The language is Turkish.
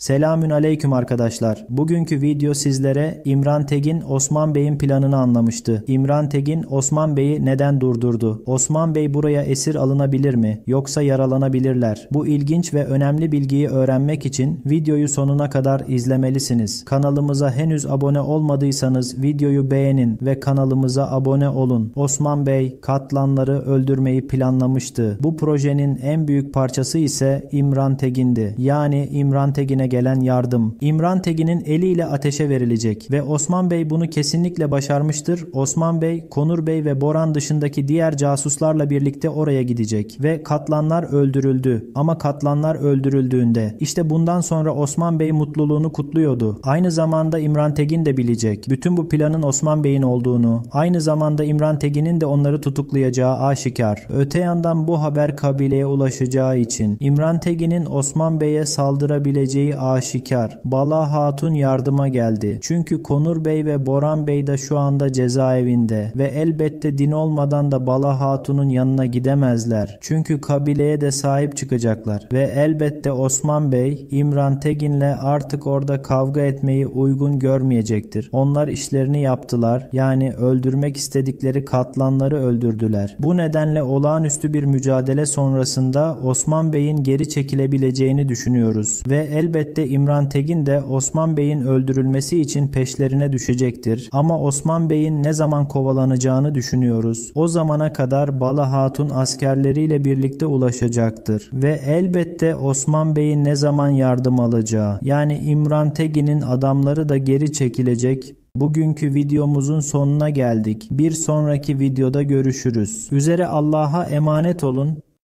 Selamün aleyküm arkadaşlar. Bugünkü video sizlere İmran Tegin Osman Bey'in planını anlamıştı. İmran Tegin Osman Bey'i neden durdurdu? Osman Bey buraya esir alınabilir mi? Yoksa yaralanabilirler. Bu ilginç ve önemli bilgiyi öğrenmek için videoyu sonuna kadar izlemelisiniz. Kanalımıza henüz abone olmadıysanız videoyu beğenin ve kanalımıza abone olun. Osman Bey katlanları öldürmeyi planlamıştı. Bu projenin en büyük parçası ise İmran Tegin'di. Yani İmran Tegin'e gelen yardım İmran Tegin'in eliyle ateşe verilecek ve Osman Bey bunu kesinlikle başarmıştır. Osman Bey, Konur Bey ve Boran dışındaki diğer casuslarla birlikte oraya gidecek ve katlanlar öldürüldü. Ama katlanlar öldürüldüğünde işte bundan sonra Osman Bey mutluluğunu kutluyordu. Aynı zamanda İmran Tegin de bilecek. Bütün bu planın Osman Bey'in olduğunu, aynı zamanda İmran Tegin'in de onları tutuklayacağı aşikar. Öte yandan bu haber kabileye ulaşacağı için İmran Tegin'in Osman Bey'e saldırabileceği aşikar. Bala Hatun yardıma geldi. Çünkü Konur Bey ve Boran Bey de şu anda cezaevinde ve elbette din olmadan da Bala Hatun'un yanına gidemezler. Çünkü kabileye de sahip çıkacaklar ve elbette Osman Bey İmran Tegin'le artık orada kavga etmeyi uygun görmeyecektir. Onlar işlerini yaptılar. Yani öldürmek istedikleri katlanları öldürdüler. Bu nedenle olağanüstü bir mücadele sonrasında Osman Bey'in geri çekilebileceğini düşünüyoruz ve elbette elbette İmran Tegin de Osman Bey'in öldürülmesi için peşlerine düşecektir. Ama Osman Bey'in ne zaman kovalanacağını düşünüyoruz. O zamana kadar Bala Hatun askerleriyle birlikte ulaşacaktır. Ve elbette Osman Bey'in ne zaman yardım alacağı yani İmran Tegin'in adamları da geri çekilecek Bugünkü videomuzun sonuna geldik. Bir sonraki videoda görüşürüz. Üzere Allah'a emanet olun.